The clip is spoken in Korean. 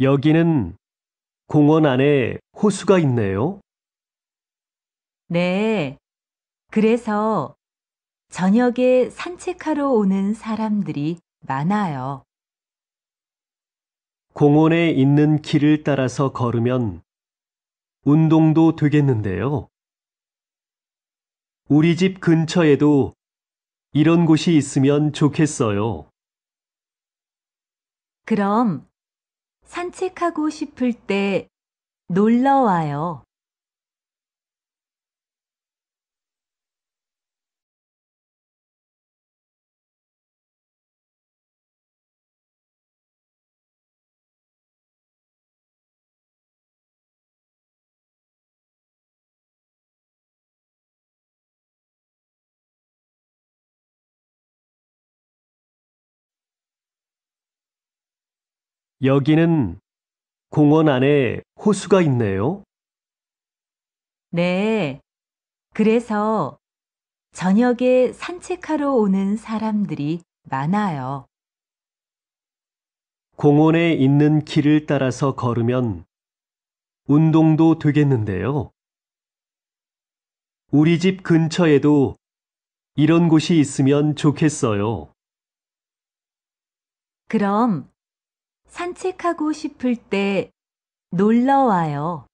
여기는 공원 안에 호수가 있네요. 네. 그래서 저녁에 산책하러 오는 사람들이 많아요. 공원에 있는 길을 따라서 걸으면 운동도 되겠는데요. 우리 집 근처에도 이런 곳이 있으면 좋겠어요. 그럼 산책하고 싶을 때 놀러 와요. 여기는 공원 안에 호수가 있네요. 네. 그래서 저녁에 산책하러 오는 사람들이 많아요. 공원에 있는 길을 따라서 걸으면 운동도 되겠는데요. 우리 집 근처에도 이런 곳이 있으면 좋겠어요. 그럼 산책하고 싶을 때 놀러 와요.